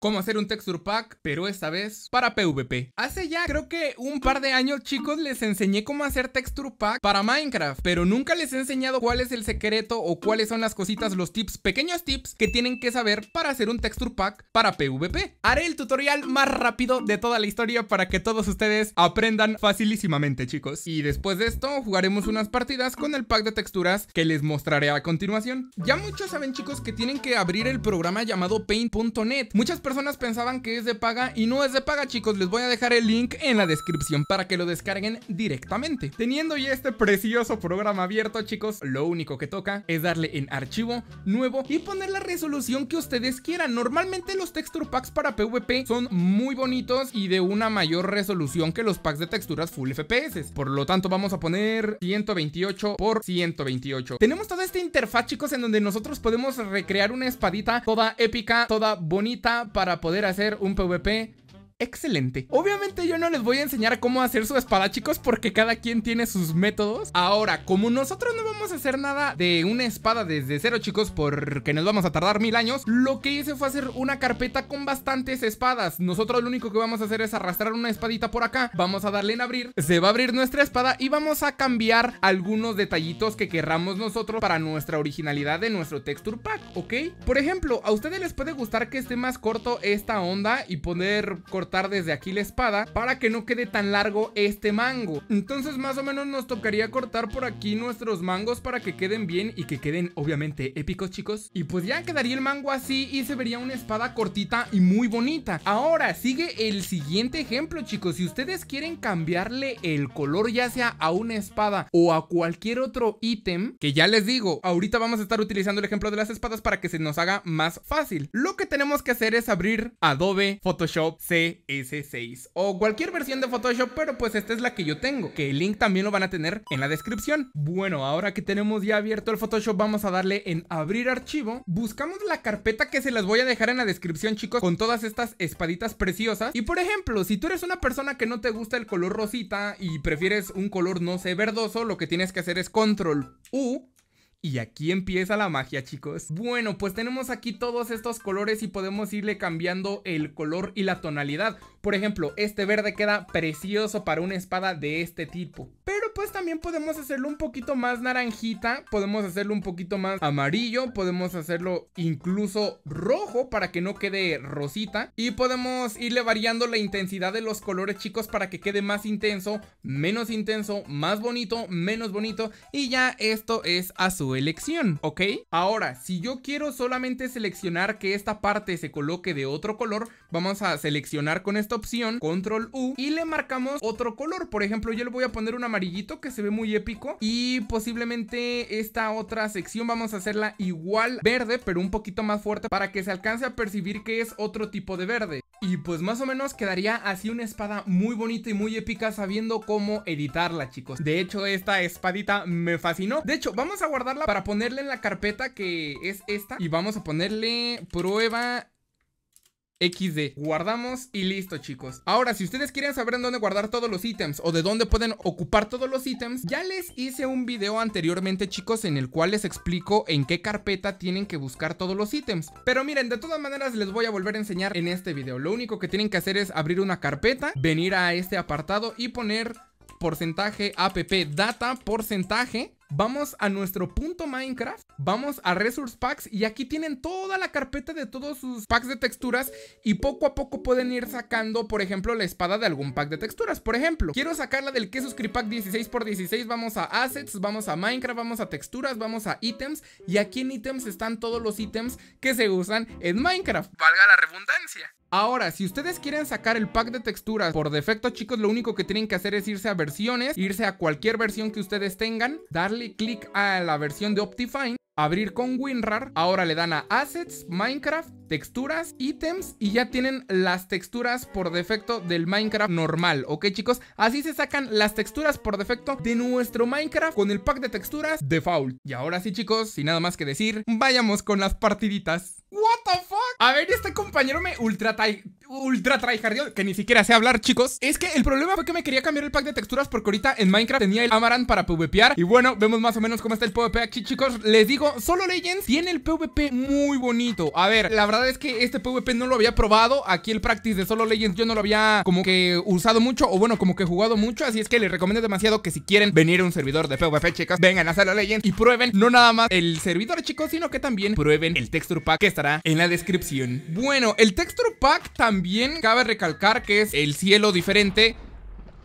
cómo hacer un texture pack, pero esta vez para PvP. Hace ya creo que un par de años chicos les enseñé cómo hacer texture pack para Minecraft, pero nunca les he enseñado cuál es el secreto o cuáles son las cositas, los tips, pequeños tips que tienen que saber para hacer un texture pack para PvP. Haré el tutorial más rápido de toda la historia para que todos ustedes aprendan facilísimamente chicos. Y después de esto jugaremos unas partidas con el pack de texturas que les mostraré a continuación. Ya muchos saben chicos que tienen que abrir el programa llamado paint.net. Muchas personas personas pensaban que es de paga y no es de paga chicos, les voy a dejar el link en la descripción para que lo descarguen directamente. Teniendo ya este precioso programa abierto chicos, lo único que toca es darle en archivo, nuevo y poner la resolución que ustedes quieran. Normalmente los texture packs para PvP son muy bonitos y de una mayor resolución que los packs de texturas full FPS. Por lo tanto vamos a poner 128 por 128. Tenemos toda esta interfaz chicos en donde nosotros podemos recrear una espadita toda épica, toda bonita para poder hacer un PvP excelente. Obviamente yo no les voy a enseñar cómo hacer su espada, chicos, porque cada quien tiene sus métodos. Ahora, como nosotros no vamos a hacer nada de una espada desde cero, chicos, porque nos vamos a tardar mil años, lo que hice fue hacer una carpeta con bastantes espadas. Nosotros lo único que vamos a hacer es arrastrar una espadita por acá, vamos a darle en abrir, se va a abrir nuestra espada y vamos a cambiar algunos detallitos que querramos nosotros para nuestra originalidad de nuestro texture pack, ¿ok? Por ejemplo, a ustedes les puede gustar que esté más corto esta onda y poner corto desde aquí la espada para que no quede tan largo este mango. Entonces más o menos nos tocaría cortar por aquí nuestros mangos para que queden bien y que queden obviamente épicos chicos. Y pues ya quedaría el mango así y se vería una espada cortita y muy bonita. Ahora sigue el siguiente ejemplo chicos. Si ustedes quieren cambiarle el color ya sea a una espada o a cualquier otro ítem, que ya les digo, ahorita vamos a estar utilizando el ejemplo de las espadas para que se nos haga más fácil. Lo que tenemos que hacer es abrir Adobe Photoshop C S6 o cualquier versión de Photoshop, pero pues esta es la que yo tengo, que el link también lo van a tener en la descripción. Bueno, ahora que tenemos ya abierto el Photoshop, vamos a darle en abrir archivo. Buscamos la carpeta que se las voy a dejar en la descripción, chicos, con todas estas espaditas preciosas. Y por ejemplo, si tú eres una persona que no te gusta el color rosita y prefieres un color, no sé, verdoso, lo que tienes que hacer es control U y aquí empieza la magia chicos. Bueno pues tenemos aquí todos estos colores y podemos irle cambiando el color y la tonalidad. Por ejemplo, este verde queda precioso para una espada de este tipo. Pero pues también podemos hacerlo un poquito más naranjita, podemos hacerlo un poquito más amarillo, podemos hacerlo incluso rojo para que no quede rosita. Y podemos irle variando la intensidad de los colores chicos para que quede más intenso, menos intenso, más bonito, menos bonito. Y ya esto es a su elección, ¿ok? Ahora, si yo quiero solamente seleccionar que esta parte se coloque de otro color, vamos a seleccionar con este opción, control U, y le marcamos otro color. Por ejemplo, yo le voy a poner un amarillito que se ve muy épico y posiblemente esta otra sección vamos a hacerla igual verde, pero un poquito más fuerte para que se alcance a percibir que es otro tipo de verde. Y pues más o menos quedaría así una espada muy bonita y muy épica sabiendo cómo editarla, chicos. De hecho, esta espadita me fascinó. De hecho, vamos a guardarla para ponerla en la carpeta que es esta y vamos a ponerle prueba XD. Guardamos y listo chicos. Ahora si ustedes quieren saber en dónde guardar todos los ítems o de dónde pueden ocupar todos los ítems, ya les hice un video anteriormente chicos en el cual les explico en qué carpeta tienen que buscar todos los ítems. Pero miren, de todas maneras les voy a volver a enseñar en este video. Lo único que tienen que hacer es abrir una carpeta, venir a este apartado y poner porcentaje app data porcentaje Vamos a nuestro punto Minecraft, vamos a Resource Packs y aquí tienen toda la carpeta de todos sus packs de texturas y poco a poco pueden ir sacando, por ejemplo, la espada de algún pack de texturas. Por ejemplo, quiero sacarla del Queso Pack 16x16, vamos a Assets, vamos a Minecraft, vamos a Texturas, vamos a Ítems y aquí en Ítems están todos los ítems que se usan en Minecraft. Valga la redundancia. Ahora, si ustedes quieren sacar el pack de texturas por defecto, chicos, lo único que tienen que hacer es irse a versiones, irse a cualquier versión que ustedes tengan, darle clic a la versión de Optifine, abrir con WinRAR, ahora le dan a Assets, Minecraft, texturas, ítems y ya tienen las texturas por defecto del Minecraft normal, ¿ok chicos? Así se sacan las texturas por defecto de nuestro Minecraft con el pack de texturas default. Y ahora sí chicos, sin nada más que decir, vayamos con las partiditas. What the fuck? A ver, este compañero me ultra ultra tryhardio, que ni siquiera sé hablar, chicos. Es que el problema fue que me quería cambiar el pack de texturas porque ahorita en Minecraft tenía el Amaran para PvPear. Y bueno, vemos más o menos cómo está el PvP aquí, chicos. Les digo, solo Legends tiene el PvP muy bonito. A ver, la verdad es que este PvP no lo había probado. Aquí el practice de solo Legends yo no lo había como que usado mucho o bueno, como que jugado mucho. Así es que les recomiendo demasiado que si quieren venir a un servidor de PvP, chicos, vengan a solo Legends y prueben no nada más el servidor, chicos, sino que también prueben el texture pack que estará en la descripción. Bueno, el texture pack también también cabe recalcar que es el cielo diferente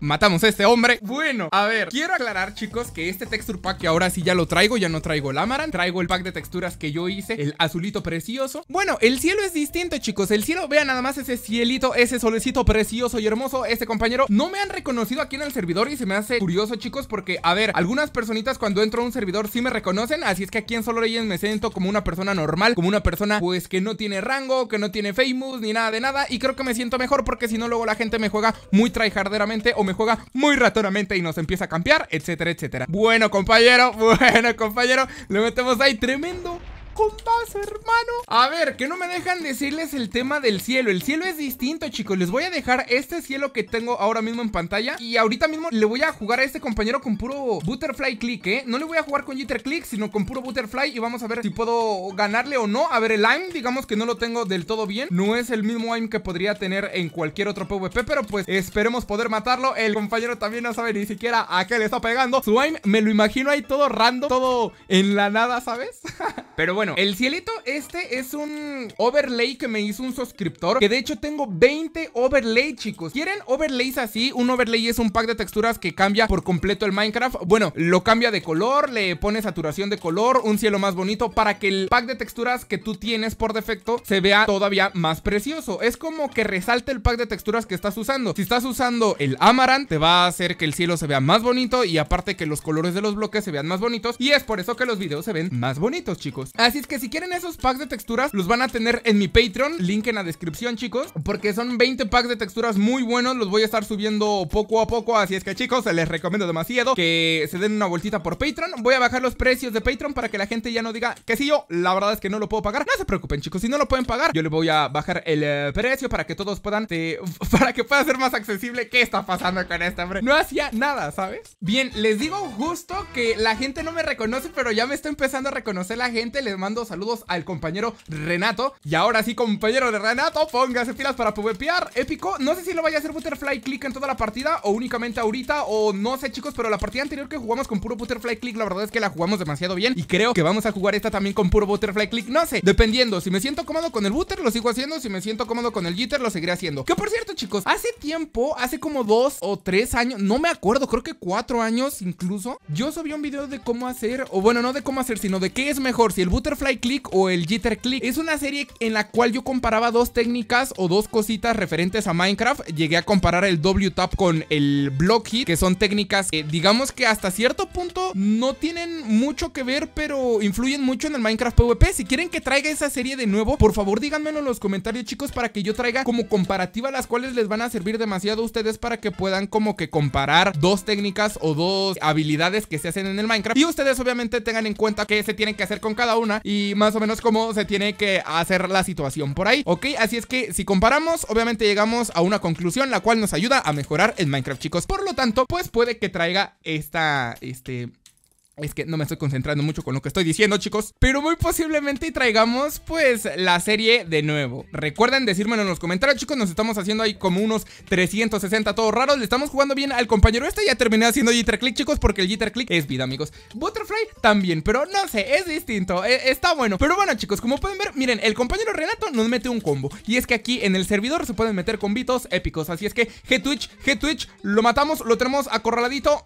Matamos a este hombre Bueno, a ver, quiero aclarar chicos Que este texture pack que ahora sí ya lo traigo Ya no traigo el Amaran, traigo el pack de texturas que yo hice El azulito precioso Bueno, el cielo es distinto chicos, el cielo, vean nada más Ese cielito, ese solecito precioso y hermoso Este compañero, no me han reconocido aquí en el servidor Y se me hace curioso chicos porque A ver, algunas personitas cuando entro a un servidor Sí me reconocen, así es que aquí en Solo Legends Me siento como una persona normal, como una persona Pues que no tiene rango, que no tiene famous Ni nada de nada, y creo que me siento mejor Porque si no luego la gente me juega muy tryharderamente o me juega muy ratonamente y nos empieza a cambiar, etcétera, etcétera. Bueno, compañero, bueno, compañero, lo metemos ahí, tremendo Combas, hermano A ver, que no me dejan decirles el tema del cielo El cielo es distinto, chicos Les voy a dejar este cielo que tengo ahora mismo en pantalla Y ahorita mismo le voy a jugar a este compañero con puro Butterfly Click, ¿eh? No le voy a jugar con Jitter Click, sino con puro Butterfly Y vamos a ver si puedo ganarle o no A ver, el AIM, digamos que no lo tengo del todo bien No es el mismo AIM que podría tener en cualquier otro PvP Pero pues esperemos poder matarlo El compañero también no sabe ni siquiera a qué le está pegando Su AIM me lo imagino ahí todo random Todo en la nada, ¿sabes? Pero bueno bueno, el cielito este es un overlay que me hizo un suscriptor Que de hecho tengo 20 overlays chicos ¿Quieren overlays así? Un overlay es un pack de texturas que cambia por completo el Minecraft Bueno, lo cambia de color, le pone saturación de color, un cielo más bonito Para que el pack de texturas que tú tienes por defecto se vea todavía más precioso Es como que resalte el pack de texturas que estás usando Si estás usando el Amaranth, te va a hacer que el cielo se vea más bonito Y aparte que los colores de los bloques se vean más bonitos Y es por eso que los videos se ven más bonitos, chicos Así Así es que si quieren esos packs de texturas, los van a tener en mi Patreon. Link en la descripción, chicos. Porque son 20 packs de texturas muy buenos. Los voy a estar subiendo poco a poco. Así es que, chicos, se les recomiendo demasiado que se den una vueltita por Patreon. Voy a bajar los precios de Patreon para que la gente ya no diga que si yo, la verdad es que no lo puedo pagar. No se preocupen, chicos. Si no lo pueden pagar, yo le voy a bajar el eh, precio para que todos puedan. Eh, para que pueda ser más accesible. ¿Qué está pasando con esta, hombre? No hacía nada, ¿sabes? Bien, les digo justo que la gente no me reconoce, pero ya me está empezando a reconocer la gente. Les mando saludos al compañero Renato. Y ahora sí, compañero de Renato, póngase filas para PvPear, Épico. No sé si lo vaya a hacer Butterfly Click en toda la partida o únicamente ahorita o no sé, chicos, pero la partida anterior que jugamos con puro Butterfly Click, la verdad es que la jugamos demasiado bien y creo que vamos a jugar esta también con puro Butterfly Click. No sé, dependiendo. Si me siento cómodo con el Butter, lo sigo haciendo. Si me siento cómodo con el Jitter, lo seguiré haciendo. Que por cierto, chicos, hace tiempo, hace como dos o tres años, no me acuerdo, creo que cuatro años incluso, yo subí un video de cómo hacer, o bueno, no de cómo hacer, sino de qué es mejor, si el Butter Fly Click o el Jitter Click. Es una serie en la cual yo comparaba dos técnicas o dos cositas referentes a Minecraft. Llegué a comparar el W-Tap con el Block Hit, que son técnicas que digamos que hasta cierto punto no tienen mucho que ver, pero influyen mucho en el Minecraft PvP. Si quieren que traiga esa serie de nuevo, por favor díganmelo en los comentarios chicos para que yo traiga como comparativa las cuales les van a servir demasiado a ustedes para que puedan como que comparar dos técnicas o dos habilidades que se hacen en el Minecraft. Y ustedes obviamente tengan en cuenta que se tienen que hacer con cada una y más o menos cómo se tiene que hacer la situación por ahí, ¿ok? Así es que si comparamos, obviamente llegamos a una conclusión la cual nos ayuda a mejorar el Minecraft, chicos. Por lo tanto, pues puede que traiga esta, este, es que no me estoy concentrando mucho con lo que estoy diciendo, chicos. Pero muy posiblemente traigamos, pues, la serie de nuevo. Recuerden decírmelo en los comentarios, chicos. Nos estamos haciendo ahí como unos 360 todos raros. Le estamos jugando bien al compañero este. Ya terminé haciendo Jitter Click, chicos, porque el Jitter Click es vida, amigos. Butterfly también, pero no sé, es distinto. E, está bueno. Pero bueno, chicos, como pueden ver, miren, el compañero Renato nos mete un combo. Y es que aquí en el servidor se pueden meter combitos épicos. Así es que G-Twitch, G-Twitch, lo matamos, lo tenemos acorraladito.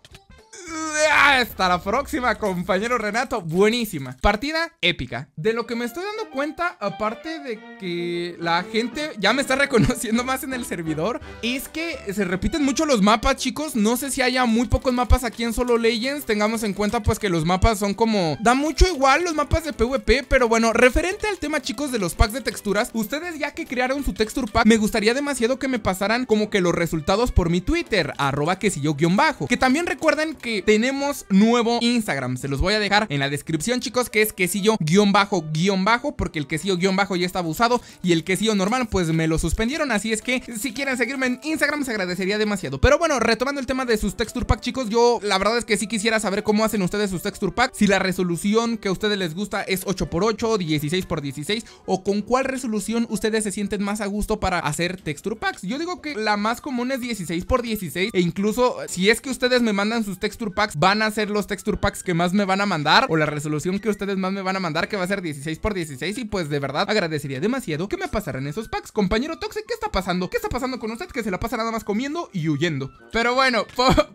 Hasta la próxima, compañero Renato. Buenísima. Partida épica. De lo que me estoy dando cuenta, aparte de que la gente ya me está reconociendo más en el servidor, es que se repiten mucho los mapas, chicos. No sé si haya muy pocos mapas aquí en Solo Legends. Tengamos en cuenta, pues, que los mapas son como... Da mucho igual los mapas de PvP, pero bueno, referente al tema, chicos, de los packs de texturas, ustedes ya que crearon su texture pack, me gustaría demasiado que me pasaran como que los resultados por mi Twitter, arroba que si yo guión bajo. Que también recuerden que tenemos nuevo Instagram. Se los voy a dejar en la descripción, chicos, que es quesillo guión bajo guión bajo, porque el quesillo guión bajo ya estaba usado y el quesillo normal pues me lo suspendieron. Así es que si quieren seguirme en Instagram se agradecería demasiado. Pero bueno, retomando el tema de sus texture packs chicos, yo la verdad es que sí quisiera saber cómo hacen ustedes sus texture packs Si la resolución que a ustedes les gusta es 8x8, 16x16 o con cuál resolución ustedes se sienten más a gusto para hacer texture packs. Yo digo que la más común es 16x16 e incluso si es que ustedes me mandan sus texture texture packs van a ser los texture packs que más me van a mandar o la resolución que ustedes más me van a mandar que va a ser 16x16 y pues de verdad agradecería demasiado ¿Qué me pasaran esos packs. Compañero Toxic, ¿qué está pasando? ¿Qué está pasando con usted que se la pasa nada más comiendo y huyendo? Pero bueno,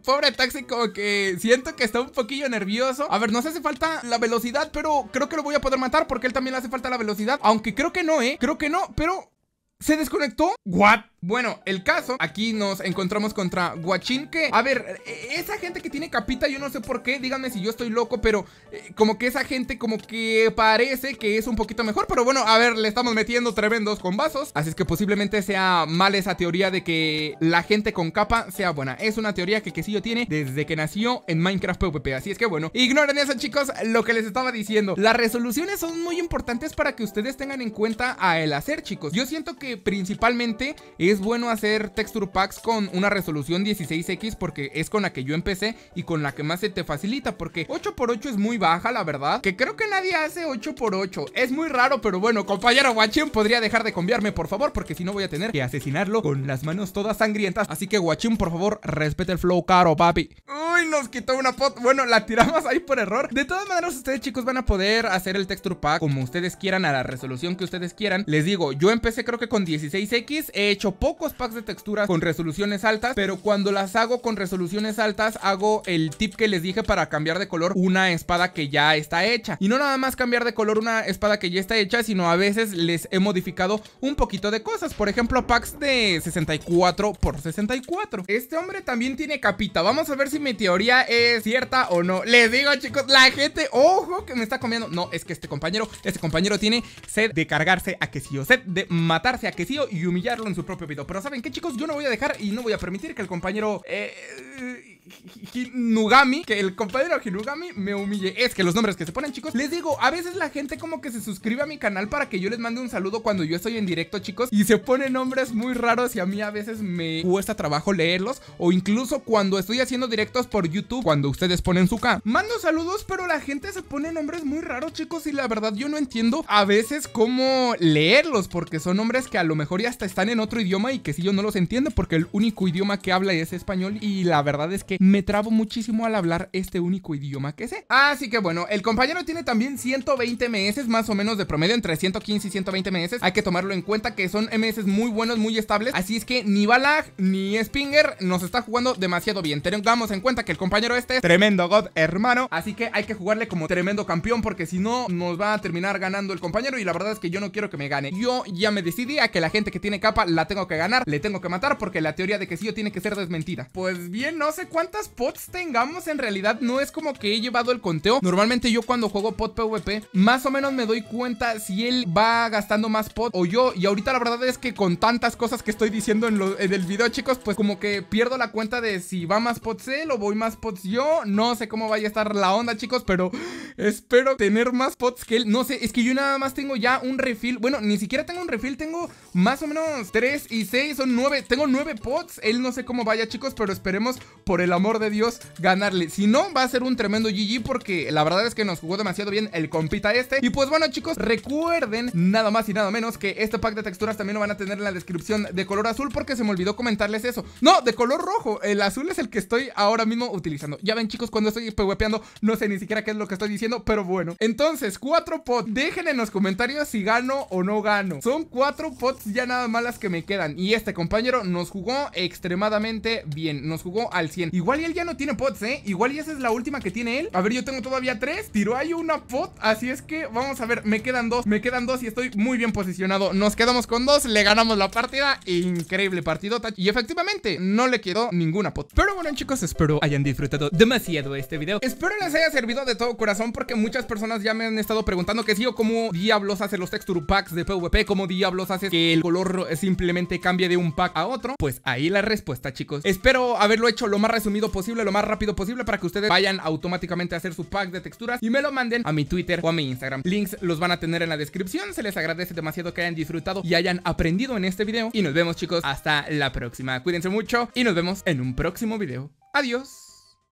pobre Toxic como que siento que está un poquillo nervioso. A ver, nos hace falta la velocidad, pero creo que lo voy a poder matar porque él también le hace falta la velocidad. Aunque creo que no, ¿eh? Creo que no, pero ¿Se desconectó? ¿What? Bueno, el caso, aquí nos encontramos contra Guachinque, que, a ver, e-, esa gente que tiene capita, yo no sé por qué, díganme si yo estoy loco, pero eh, como que esa gente como que parece que es un poquito mejor, pero bueno, a ver, le estamos metiendo tremendos con vasos, así es que posiblemente sea mal esa teoría de que la gente con capa sea buena, es una teoría que Que yo tiene desde que nació en Minecraft PvP, así es que bueno, ignoren eso chicos, lo que les estaba diciendo, las resoluciones son muy importantes para que ustedes tengan en cuenta a el hacer chicos, yo siento que principalmente es bueno hacer texture packs con una resolución 16x porque es con la que yo empecé y con la que más se te facilita porque 8x8 es muy baja la verdad, que creo que nadie hace 8x8, es muy raro pero bueno, compañero Guachín podría dejar de conviarme por favor porque si no voy a tener que asesinarlo con las manos todas sangrientas, así que Guachín por favor respete el flow caro papi. Uy, nos quitó una pot bueno la tiramos ahí por error, de todas maneras ustedes chicos van a poder hacer el texture pack como ustedes quieran a la resolución que ustedes quieran, les digo, yo empecé creo que con 16X he hecho pocos packs de texturas con resoluciones altas, pero cuando las hago con resoluciones altas hago el tip que les dije para cambiar de color una espada que ya está hecha. Y no nada más cambiar de color una espada que ya está hecha, sino a veces les he modificado un poquito de cosas. Por ejemplo, packs de 64 por 64. Este hombre también tiene capita. Vamos a ver si mi teoría es cierta o no. Les digo, chicos, la gente, ojo, que me está comiendo. No, es que este compañero, este compañero tiene sed de cargarse a que si o sed de matarse que y humillarlo en su propio video. Pero ¿saben qué, chicos? Yo no voy a dejar y no voy a permitir que el compañero... Eh, Hinugami, que el compañero Hinugami me humille. Es que los nombres que se ponen, chicos, les digo, a veces la gente como que se suscribe a mi canal para que yo les mande un saludo cuando yo estoy en directo, chicos, y se ponen nombres muy raros y a mí a veces me cuesta trabajo leerlos, o incluso cuando estoy haciendo directos por YouTube, cuando ustedes ponen su K. Mando saludos, pero la gente se pone nombres muy raros, chicos, y la verdad yo no entiendo a veces cómo leerlos, porque son nombres que a lo mejor ya hasta están en otro idioma y que si yo no los entiendo, porque el único idioma que habla es español y la verdad es que me trabo muchísimo al hablar este único idioma que sé. Así que bueno, el compañero tiene también 120 MS más o menos de promedio, entre 115 y 120 MS. Hay que tomarlo en cuenta que son MS muy buenos, muy estables. Así es que ni Balag ni Spinger nos está jugando demasiado bien. Tengamos en cuenta que el compañero este es tremendo God hermano. Así que hay que jugarle como tremendo campeón porque si no nos va a terminar ganando el compañero y la verdad es que yo no quiero que me gane. Yo ya me decidí a que la gente que tiene capa la tengo que ganar, le tengo que matar porque la teoría de que sí yo tiene que ser desmentida. Pues bien, no sé cuánto cuántas pots tengamos en realidad no es como que he llevado el conteo. Normalmente yo cuando juego pot PvP, más o menos me doy cuenta si él va gastando más pot o yo. Y ahorita la verdad es que con tantas cosas que estoy diciendo en, el video, chicos, pues como que pierdo la cuenta de si va más pots él o voy más pots yo. No sé cómo vaya a estar la onda, chicos, pero espero tener más pots que él. No sé, es que yo nada más tengo ya un refill. Bueno, ni siquiera tengo un refill, tengo más o menos 3 y 6, son 9. Tengo 9 pots. Él no sé cómo vaya, chicos, pero esperemos por el amor de Dios, ganarle. Si no, va a ser un tremendo GG porque la verdad es que nos jugó demasiado bien el compita este. Y pues bueno, chicos, recuerden nada más y nada menos que este pack de texturas también lo van a tener en la descripción de color azul porque se me olvidó comentarles eso. No, de color rojo. El azul es el que estoy ahora mismo utilizando. Ya ven, chicos, cuando estoy peguepeando no sé ni siquiera qué es lo que estoy diciendo, pero bueno. Entonces, cuatro pots, Dejen en los comentarios si gano o no gano. Son cuatro pots ya nada malas que me quedan. Y este compañero nos jugó extremadamente bien. Nos jugó al 100. Y Igual y él ya no tiene pots, ¿eh? Igual y esa es la última que tiene él. A ver, yo tengo todavía tres. Tiro ahí una pot. Así es que vamos a ver. Me quedan dos. Me quedan dos y estoy muy bien posicionado. Nos quedamos con dos. Le ganamos la partida. Increíble partidota. Y efectivamente, no le quedó ninguna pot. Pero bueno, chicos, espero hayan disfrutado demasiado este video. Espero les haya servido de todo corazón porque muchas personas ya me han estado preguntando que sí o cómo diablos hace los texture packs de PvP. Cómo diablos hace que el color simplemente cambie de un pack a otro. Pues ahí la respuesta, chicos. Espero haberlo hecho lo más resumido posible, lo más rápido posible para que ustedes vayan automáticamente a hacer su pack de texturas y me lo manden a mi Twitter o a mi Instagram. Links los van a tener en la descripción. Se les agradece demasiado que hayan disfrutado y hayan aprendido en este video. Y nos vemos chicos hasta la próxima. Cuídense mucho y nos vemos en un próximo video. Adiós.